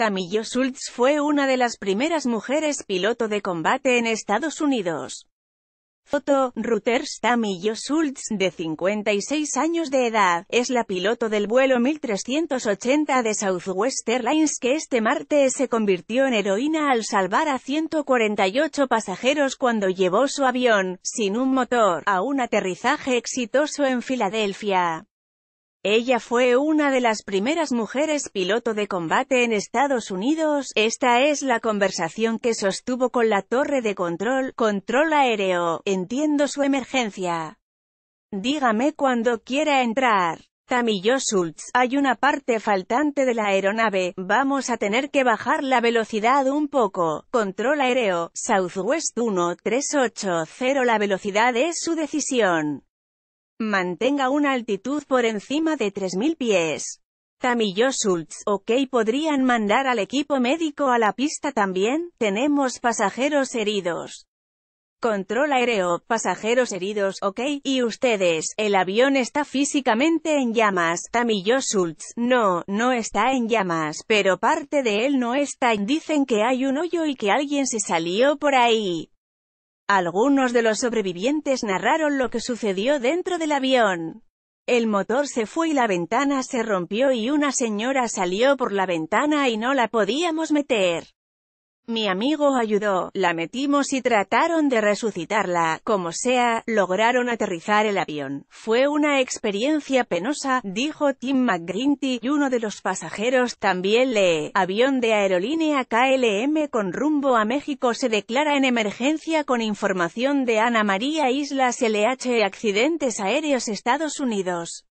Stamillo Schultz fue una de las primeras mujeres piloto de combate en Estados Unidos. Foto, Reuters Tamillo Schultz, de 56 años de edad, es la piloto del vuelo 1380 de Southwest Airlines que este martes se convirtió en heroína al salvar a 148 pasajeros cuando llevó su avión, sin un motor, a un aterrizaje exitoso en Filadelfia. Ella fue una de las primeras mujeres piloto de combate en Estados Unidos. Esta es la conversación que sostuvo con la torre de control, control aéreo, entiendo su emergencia. Dígame cuando quiera entrar. Tamillo Schultz, hay una parte faltante de la aeronave, vamos a tener que bajar la velocidad un poco. Control aéreo, Southwest 1380 la velocidad es su decisión. Mantenga una altitud por encima de 3.000 pies. Tamillo Schultz, ok podrían mandar al equipo médico a la pista también, tenemos pasajeros heridos. Control aéreo, pasajeros heridos, ok, y ustedes, el avión está físicamente en llamas, Tamillo Schultz, no, no está en llamas, pero parte de él no está, dicen que hay un hoyo y que alguien se salió por ahí. Algunos de los sobrevivientes narraron lo que sucedió dentro del avión. El motor se fue y la ventana se rompió y una señora salió por la ventana y no la podíamos meter. Mi amigo ayudó, la metimos y trataron de resucitarla, como sea, lograron aterrizar el avión. Fue una experiencia penosa, dijo Tim McGrinty, y uno de los pasajeros también lee. Avión de aerolínea KLM con rumbo a México se declara en emergencia con información de Ana María Islas LH Accidentes Aéreos Estados Unidos.